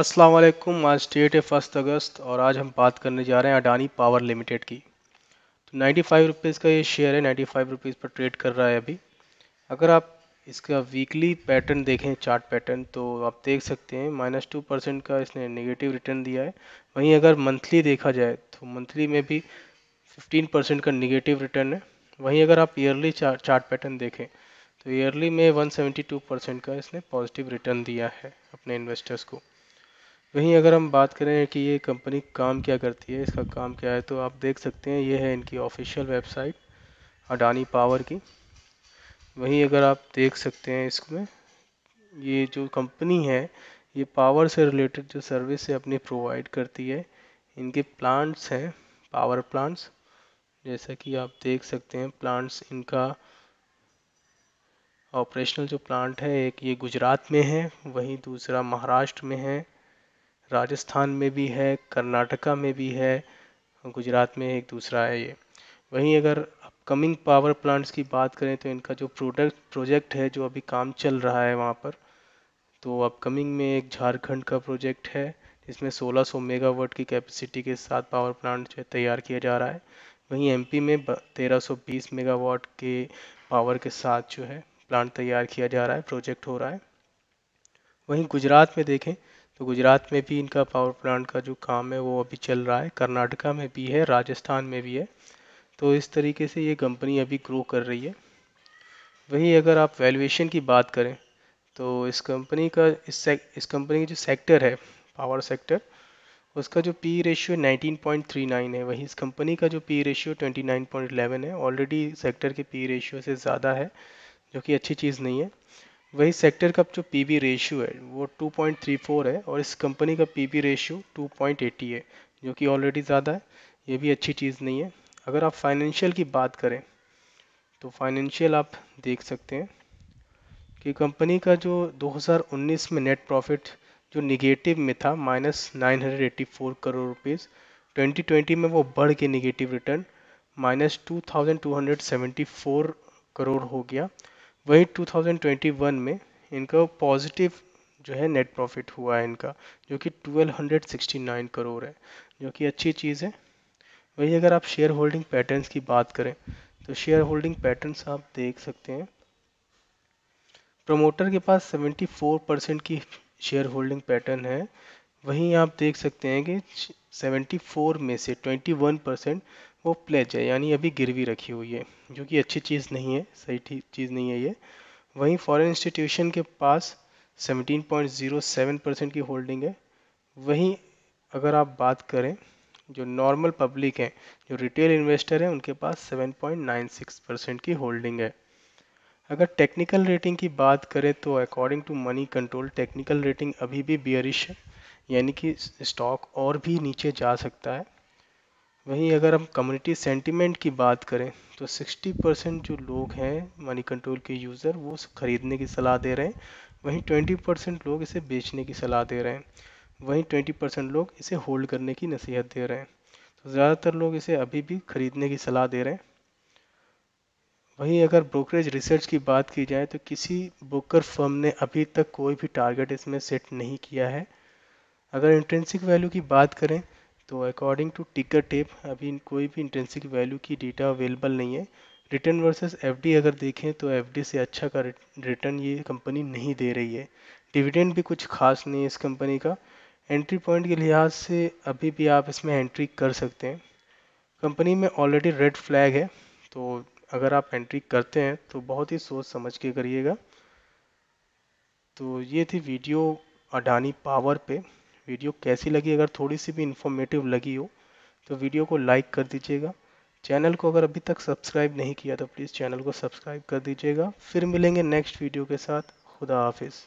अस्सलाम वालेकुम आज डेट है फर्स्ट अगस्त और आज हम बात करने जा रहे हैं अडानी पावर लिमिटेड की तो नाइन्टी फाइव रुपीज़ का ये शेयर है नाइन्टी फाइव रुपीज़ पर ट्रेड कर रहा है अभी अगर आप इसका वीकली पैटर्न देखें चार्ट पैटर्न तो आप देख सकते हैं माइनस टू परसेंट का इसने नेगेटिव रिटर्न दिया है वहीं अगर मंथली देखा जाए तो मंथली में भी फिफ्टीन परसेंट का निगेटिव रिटर्न है वहीं अगर आप ईयरली चार्ट चार्ट पैटर्न देखें तो ईयरली में 172 परसेंट का इसने पॉजिटिव रिटर्न दिया है अपने इन्वेस्टर्स को वहीं अगर हम बात करें कि ये कंपनी काम क्या करती है इसका काम क्या है तो आप देख सकते हैं ये है इनकी ऑफिशियल वेबसाइट अडानी पावर की वहीं अगर आप देख सकते हैं इसमें ये जो कंपनी है ये पावर से रिलेटेड जो सर्विस है अपनी प्रोवाइड करती है इनके प्लांट्स हैं पावर प्लांट्स जैसा कि आप देख सकते हैं प्लांट्स इनका ऑपरेशनल जो प्लांट है एक ये गुजरात में है वहीं दूसरा महाराष्ट्र में है राजस्थान में भी है कर्नाटका में भी है गुजरात में एक दूसरा है ये वहीं अगर अपकमिंग पावर प्लांट्स की बात करें तो इनका जो प्रोडक्ट प्रोजेक्ट है जो अभी काम चल रहा है वहाँ पर तो अपकमिंग में एक झारखंड का प्रोजेक्ट है इसमें 1600 मेगावाट की कैपेसिटी के साथ पावर प्लांट जो है तैयार किया जा रहा है वहीं एमपी में 1320 मेगावाट के पावर के साथ जो है प्लांट तैयार किया जा रहा है प्रोजेक्ट हो रहा है वहीं गुजरात में देखें तो गुजरात में भी इनका पावर प्लांट का जो काम है वो अभी चल रहा है कर्नाटका में भी है राजस्थान में भी है तो इस तरीके से ये कंपनी अभी ग्रो कर रही है वहीं अगर आप वैल्यूएशन की बात करें तो इस कंपनी का इस सेक, इस कंपनी का जो सेक्टर है पावर सेक्टर उसका जो पी रेशियो 19.39 है वहीं इस कंपनी का जो पी रेशियो 29.11 है ऑलरेडी सेक्टर के पी रेशियो से ज़्यादा है जो कि अच्छी चीज़ नहीं है वही सेक्टर का जो पी वी रेशियो है वो 2.34 है और इस कंपनी का पी पीवी रेशियो 2.80 है जो कि ऑलरेडी ज़्यादा है ये भी अच्छी चीज़ नहीं है अगर आप फाइनेंशियल की बात करें तो फाइनेंशियल आप देख सकते हैं कि कंपनी का जो 2019 में नेट प्रॉफिट जो निगेटिव में था माइनस 984 करोड़ रुपीज़ 2020 में वो बढ़ के negative return minus two crore हो गया वही 2021 में इनका पॉजिटिव जो है नेट प्रॉफिट हुआ है इनका जो कि 1269 करोड़ है जो कि अच्छी चीज़ है वही अगर आप शेयर होल्डिंग पैटर्न्स की बात करें तो शेयर होल्डिंग पैटर्न्स आप देख सकते हैं प्रमोटर के पास 74 परसेंट की शेयर होल्डिंग पैटर्न है वहीं आप देख सकते हैं कि 74 में से 21 परसेंट वो प्लेज है यानी अभी गिरवी रखी हुई है जो कि अच्छी चीज़ नहीं है सही चीज़ नहीं है ये वहीं फॉरेन इंस्टीट्यूशन के पास 17.07 परसेंट की होल्डिंग है वहीं अगर आप बात करें जो नॉर्मल पब्लिक हैं जो रिटेल इन्वेस्टर हैं उनके पास 7.96 परसेंट की होल्डिंग है अगर टेक्निकल रेटिंग की बात करें तो according to Moneycontrol technical rating अभी भी बियरिश है यानी कि स्टॉक और भी नीचे जा सकता है वहीं अगर हम कम्युनिटी सेंटिमेंट की बात करें तो 60 परसेंट जो लोग हैं मनी कंट्रोल के यूज़र वो ख़रीदने की सलाह दे रहे हैं वहीं 20 परसेंट लोग इसे बेचने की सलाह दे रहे हैं वहीं 20 परसेंट लोग इसे होल्ड करने की नसीहत दे रहे हैं तो ज़्यादातर लोग इसे अभी भी ख़रीदने की सलाह दे रहे हैं वहीं अगर ब्रोकरेज रिसर्च की बात की जाए तो किसी ब्रोकर फर्म ने अभी तक कोई भी टारगेट इसमें सेट नहीं किया है अगर इंटेंसिक वैल्यू की बात करें तो अकॉर्डिंग टू टिकर टेप अभी कोई भी इंटेंसिक वैल्यू की डेटा अवेलेबल नहीं है रिटर्न वर्सेस एफडी अगर देखें तो एफडी से अच्छा का रिटर्न ये कंपनी नहीं दे रही है डिविडेंड भी कुछ खास नहीं है इस कंपनी का एंट्री पॉइंट के लिहाज से अभी भी आप इसमें एंट्री कर सकते हैं कंपनी में ऑलरेडी रेड फ्लैग है तो अगर आप एंट्री करते हैं तो बहुत ही सोच समझ के करिएगा तो ये थी वीडियो अडानी पावर पे वीडियो कैसी लगी अगर थोड़ी सी भी इन्फॉर्मेटिव लगी हो तो वीडियो को लाइक कर दीजिएगा चैनल को अगर अभी तक सब्सक्राइब नहीं किया तो प्लीज़ चैनल को सब्सक्राइब कर दीजिएगा फिर मिलेंगे नेक्स्ट वीडियो के साथ खुदा हाफिज़